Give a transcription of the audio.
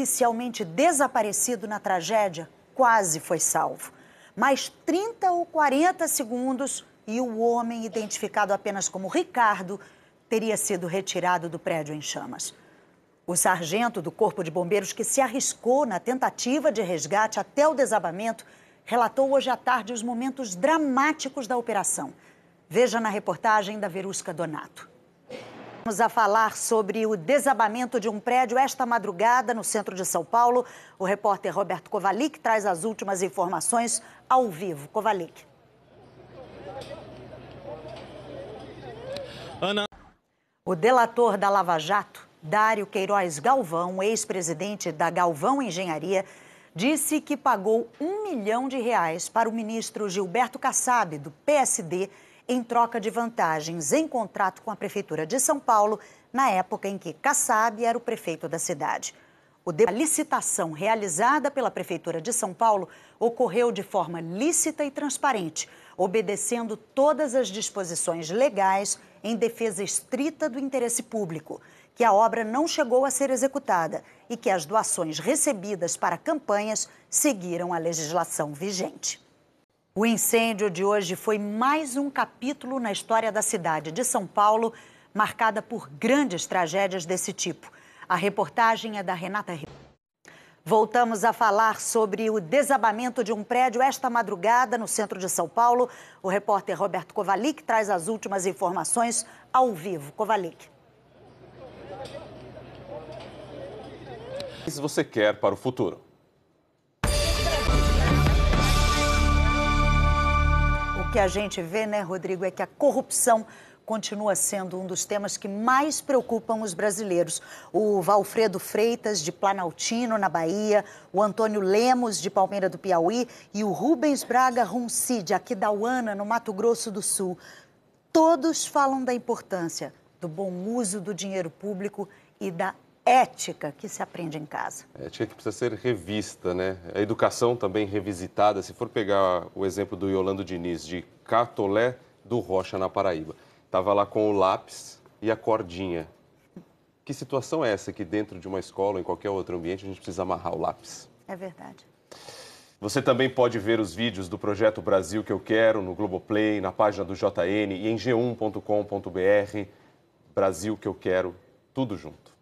oficialmente desaparecido na tragédia quase foi salvo. Mais 30 ou 40 segundos e o homem, identificado apenas como Ricardo, teria sido retirado do prédio em chamas. O sargento do Corpo de Bombeiros que se arriscou na tentativa de resgate até o desabamento relatou hoje à tarde os momentos dramáticos da operação. Veja na reportagem da Verusca Donato voltarmos a falar sobre o desabamento de um prédio esta madrugada no centro de São Paulo. O repórter Roberto Kovalik traz as últimas informações ao vivo. Kovalik. Ana. O delator da Lava Jato, Dário Queiroz Galvão, ex-presidente da Galvão Engenharia, disse que pagou um milhão de reais para o ministro Gilberto Kassab, do PSD, em troca de vantagens em contrato com a Prefeitura de São Paulo, na época em que Kassab era o prefeito da cidade. A licitação realizada pela Prefeitura de São Paulo ocorreu de forma lícita e transparente, obedecendo todas as disposições legais em defesa estrita do interesse público, que a obra não chegou a ser executada e que as doações recebidas para campanhas seguiram a legislação vigente. O incêndio de hoje foi mais um capítulo na história da cidade de São Paulo, marcada por grandes tragédias desse tipo. A reportagem é da Renata Rio. Voltamos a falar sobre o desabamento de um prédio esta madrugada no centro de São Paulo. O repórter Roberto Kovalik traz as últimas informações ao vivo. Kovalik. Se você quer para o futuro. que a gente vê, né, Rodrigo, é que a corrupção continua sendo um dos temas que mais preocupam os brasileiros. O Valfredo Freitas, de Planaltino, na Bahia, o Antônio Lemos, de Palmeira do Piauí, e o Rubens Braga Runcide, aqui da Uana, no Mato Grosso do Sul. Todos falam da importância do bom uso do dinheiro público e da ética que se aprende em casa. Ética que precisa ser revista, né? A educação também revisitada. Se for pegar o exemplo do Yolando Diniz, de Catolé do Rocha, na Paraíba. Estava lá com o lápis e a cordinha. Que situação é essa que dentro de uma escola ou em qualquer outro ambiente a gente precisa amarrar o lápis? É verdade. Você também pode ver os vídeos do Projeto Brasil que eu quero no Globoplay, na página do JN e em g1.com.br. Brasil que eu quero, tudo junto.